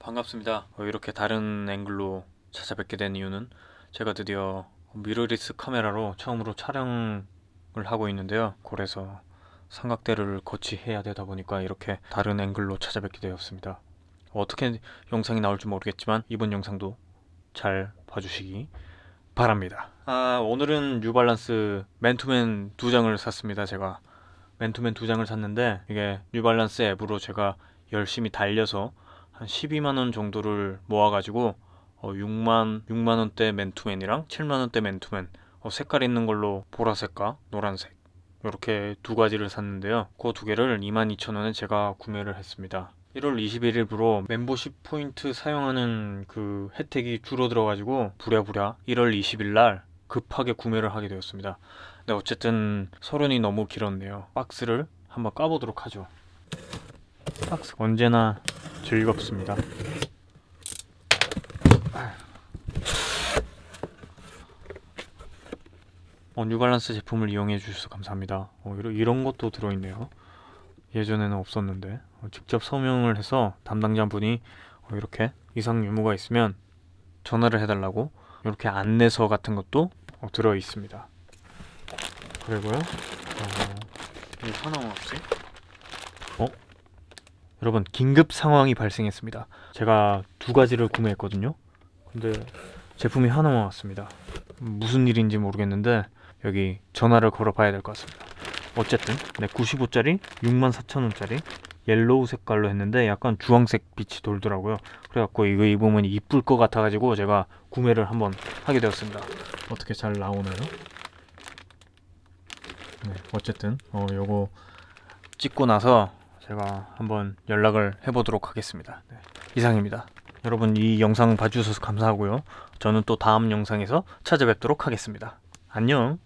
반갑습니다. 어, 이렇게 다른 앵글로 찾아뵙게 된 이유는 제가 드디어 미러리스 카메라로 처음으로 촬영을 하고 있는데요. 그래서 삼각대를 거치해야 되다 보니까 이렇게 다른 앵글로 찾아뵙게 되었습니다. 어떻게 영상이 나올지 모르겠지만 이번 영상도 잘 봐주시기 바랍니다. 아, 오늘은 뉴발란스 맨투맨 두 장을 샀습니다. 제가 맨투맨 두 장을 샀는데 이게 뉴발란스 앱으로 제가 열심히 달려서 한 12만 원 정도를 모아 가지고 어 6만 6만 원대 맨투맨이랑 7만 원대 맨투맨 어 색깔 있는 걸로 보라색과 노란색 이렇게 두 가지를 샀는데요. 그 두 개를 22,000원에 제가 구매를 했습니다. 1월 21일부로 멤버십 포인트 사용하는 그 혜택이 줄어들어가지고 부랴부랴 1월 20일 날 급하게 구매를 하게 되었습니다. 근데 어쨌든 서른이 너무 길었네요. 박스를 한번 까보도록 하죠. 박스 언제나 즐겁습니다. 어, 뉴발란스 제품을 이용해 주셔서 감사합니다. 어, 이런 것도 들어있네요. 예전에는 없었는데 어, 직접 서명을 해서 담당자분이 어, 이렇게 이상 유무가 있으면 전화를 해달라고 이렇게 안내서 같은 것도 어, 들어 있습니다. 그리고요. 어, 이거 하나 없이? 어? 여러분 긴급 상황이 발생했습니다 제가 두 가지를 구매했거든요 근데 제품이 하나만 왔습니다 무슨 일인지 모르겠는데 여기 전화를 걸어 봐야 될 것 같습니다 어쨌든 네, 95짜리 64,000원짜리 옐로우 색깔로 했는데 약간 주황색 빛이 돌더라고요 그래갖고 이거 입으면 이쁠 것 같아가지고 제가 구매를 한번 하게 되었습니다 어떻게 잘 나오나요? 네, 어쨌든 어 요거 찍고 나서 제가 한번 연락을 해보도록 하겠습니다. 네. 이상입니다. 여러분 이 영상 봐주셔서 감사하고요. 저는 또 다음 영상에서 찾아뵙도록 하겠습니다. 안녕!